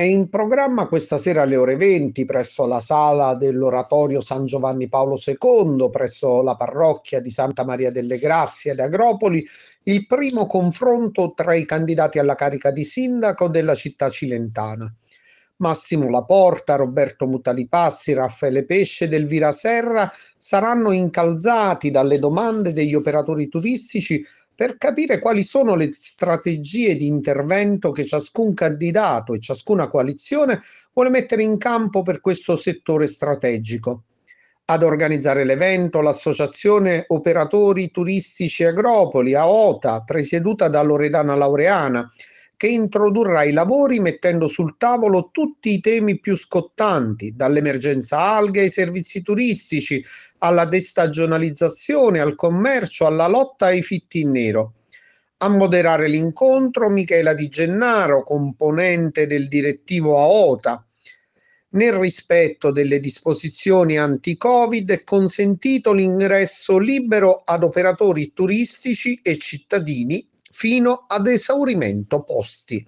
È in programma questa sera alle ore 20 presso la sala dell'oratorio San Giovanni Paolo II, presso la parrocchia di Santa Maria delle Grazie ad Agropoli, il primo confronto tra i candidati alla carica di sindaco della città cilentana. Massimo Laporta, Roberto Mutalipassi, Raffaele Pesce ed Elvira Serra saranno incalzati dalle domande degli operatori turistici per capire quali sono le strategie di intervento che ciascun candidato e ciascuna coalizione vuole mettere in campo per questo settore strategico. Ad organizzare l'evento l'Associazione Operatori Turistici Agropoli, AOTA, presieduta da Loredana Laureana, che introdurrà i lavori mettendo sul tavolo tutti i temi più scottanti, dall'emergenza alghe ai servizi turistici, alla destagionalizzazione, al commercio, alla lotta ai fitti in nero. A moderare l'incontro Michela Di Gennaro, componente del direttivo AOTA. Nel rispetto delle disposizioni anti-Covid è consentito l'ingresso libero ad operatori turistici e cittadini fino ad esaurimento posti.